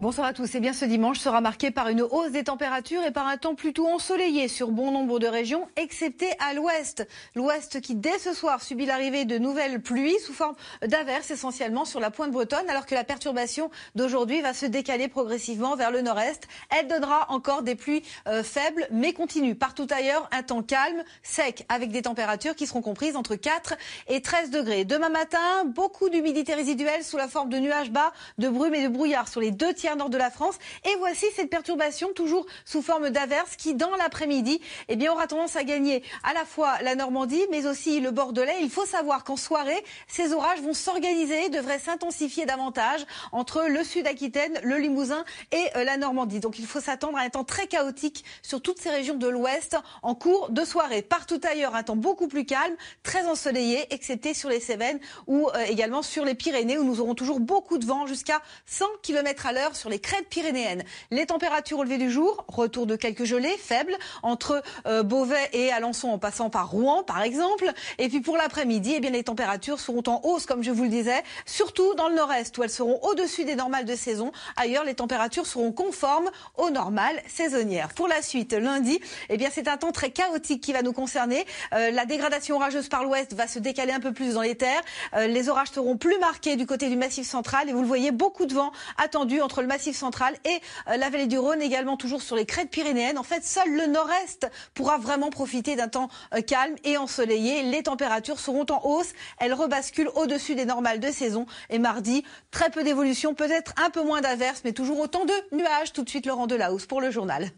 Bonsoir à tous. Et eh bien ce dimanche sera marqué par une hausse des températures et par un temps plutôt ensoleillé sur bon nombre de régions, excepté à l'ouest. L'ouest qui dès ce soir subit l'arrivée de nouvelles pluies sous forme d'averses essentiellement sur la pointe bretonne alors que la perturbation d'aujourd'hui va se décaler progressivement vers le nord-est. Elle donnera encore des pluies euh, faibles mais continues. Partout ailleurs, un temps calme, sec avec des températures qui seront comprises entre 4 et 13 degrés. Demain matin, beaucoup d'humidité résiduelle sous la forme de nuages bas, de brume et de brouillard sur les deux tiers nord de la France. Et voici cette perturbation toujours sous forme d'averse qui, dans l'après-midi, eh bien, aura tendance à gagner à la fois la Normandie, mais aussi le Bordelais. Il faut savoir qu'en soirée, ces orages vont s'organiser, devraient s'intensifier davantage entre le Sud-Aquitaine, le Limousin et euh, la Normandie. Donc, il faut s'attendre à un temps très chaotique sur toutes ces régions de l'Ouest en cours de soirée. Partout ailleurs, un temps beaucoup plus calme, très ensoleillé, excepté sur les Cévennes ou euh, également sur les Pyrénées où nous aurons toujours beaucoup de vent jusqu'à 100 km à l'heure sur les crêtes pyrénéennes. Les températures au lever du jour, retour de quelques gelées faibles entre euh, Beauvais et Alençon en passant par Rouen par exemple. Et puis pour l'après-midi, eh bien les températures seront en hausse comme je vous le disais, surtout dans le nord-est où elles seront au-dessus des normales de saison. Ailleurs, les températures seront conformes aux normales saisonnières. Pour la suite, lundi, eh bien c'est un temps très chaotique qui va nous concerner. Euh, la dégradation orageuse par l'ouest va se décaler un peu plus dans les terres. Euh, les orages seront plus marqués du côté du massif central et vous le voyez, beaucoup de vent attendu entre le Massif central et euh, la vallée du Rhône, également toujours sur les crêtes pyrénéennes. En fait, seul le nord-est pourra vraiment profiter d'un temps euh, calme et ensoleillé. Les températures seront en hausse. Elles rebasculent au-dessus des normales de saison. Et mardi, très peu d'évolution, peut-être un peu moins d'averses, mais toujours autant de nuages. Tout de suite, Laurent Delahousse pour le journal.